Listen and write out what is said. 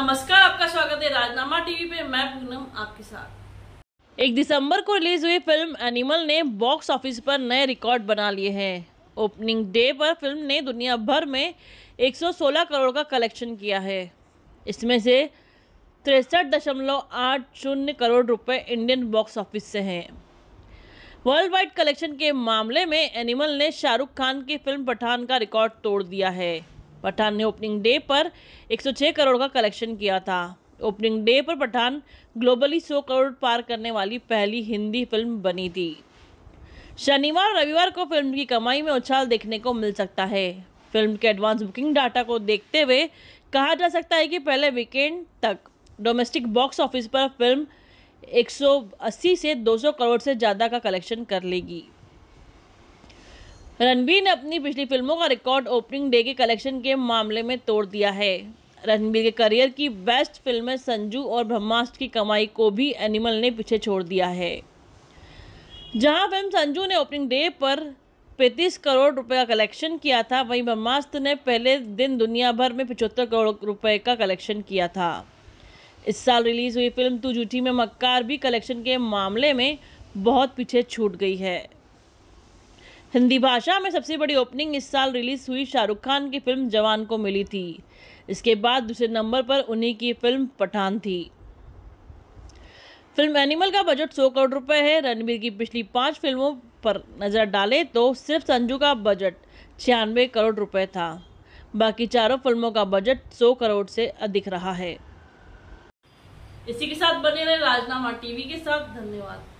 नमस्कार आपका स्वागत है राजनामा टीवी पे मैं पूनम आपके साथ एक दिसंबर को रिलीज हुई फिल्म एनिमल ने बॉक्स ऑफिस पर नए रिकॉर्ड बना लिए हैं ओपनिंग डे पर फिल्म ने दुनिया भर में 116 करोड़ का कलेक्शन किया है इसमें से तिरसठ दशमलव आठ शून्य करोड़ रुपए इंडियन बॉक्स ऑफिस से हैं वर्ल्ड वाइड कलेक्शन के मामले में एनिमल ने शाहरुख खान की फिल्म पठान का रिकॉर्ड तोड़ दिया है पठान ने ओपनिंग डे पर 106 करोड़ का कलेक्शन किया था ओपनिंग डे पर पठान ग्लोबली 100 करोड़ पार करने वाली पहली हिंदी फिल्म बनी थी शनिवार रविवार को फिल्म की कमाई में उछाल देखने को मिल सकता है फिल्म के एडवांस बुकिंग डाटा को देखते हुए कहा जा सकता है कि पहले वीकेंड तक डोमेस्टिक बॉक्स ऑफिस पर फिल्म 180 से 200 करोड़ से ज़्यादा का कलेक्शन कर लेगी रणबीर ने अपनी पिछली फिल्मों का रिकॉर्ड ओपनिंग डे के कलेक्शन के मामले में तोड़ दिया है रणबीर के करियर की बेस्ट फिल्में संजू और ब्रह्मास्त्र की कमाई को भी एनिमल ने पीछे छोड़ दिया है जहां फिल्म संजू ने ओपनिंग डे पर पैंतीस करोड़ रुपए का कलेक्शन किया था वहीं ब्रह्मास्त्र ने पहले दिन दुनिया भर में पिछहत्तर करोड़ रुपए का कलेक्शन किया था इस साल रिलीज़ हुई फिल्म तू जूठी में मक्कार भी कलेक्शन के मामले में बहुत पीछे छूट गई है हिंदी भाषा में सबसे बड़ी ओपनिंग इस साल रिलीज हुई शाहरुख खान की फिल्म जवान को मिली थी इसके बाद दूसरे नंबर पर उन्हीं की फिल्म पठान थी फिल्म एनिमल का बजट सौ करोड़ रुपए है रणबीर की पिछली पांच फिल्मों पर नज़र डालें तो सिर्फ संजू का बजट छियानवे करोड़ रुपए था बाकी चारों फिल्मों का बजट सौ करोड़ से अधिक रहा है इसी के साथ बने रहे राजनामा टीवी के साथ धन्यवाद